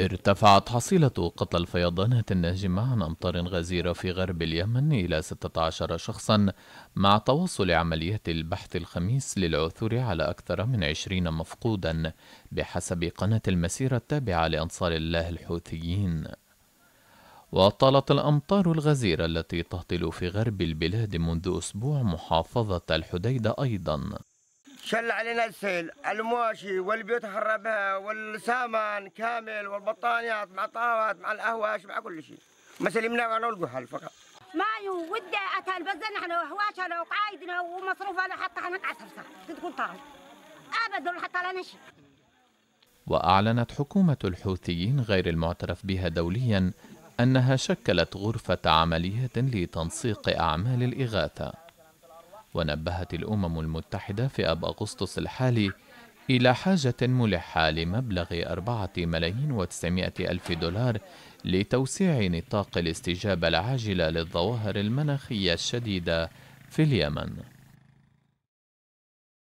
ارتفعت حصيلة قتل الفيضانات الناجمة عن أمطار غزيرة في غرب اليمن إلى 16 شخصا مع تواصل عمليات البحث الخميس للعثور على أكثر من 20 مفقودا بحسب قناة المسيرة التابعة لأنصار الله الحوثيين وطالت الأمطار الغزيرة التي تهطل في غرب البلاد منذ أسبوع محافظة الحديدة أيضا شل علينا السيل المواشي والبيوت خربها والسامان كامل والبطانيات مع الطاوات مع الاهواش مع كل شيء ما سلمنا انا القحل فقط ما ودي اتل بزنحنا وحواشنا وقعايدنا ومصروفنا حتى هنقعد صرصح تقول طال ابدا حتى لا نشي وأعلنت حكومة الحوثيين غير المعترف بها دوليا أنها شكلت غرفة عمليات لتنسيق أعمال الإغاثة ونبهت الأمم المتحدة في أب أغسطس الحالي إلى حاجة ملحة لمبلغ أربعة ملايين وتسعمائة ألف دولار لتوسيع نطاق الاستجابة العاجلة للظواهر المناخية الشديدة في اليمن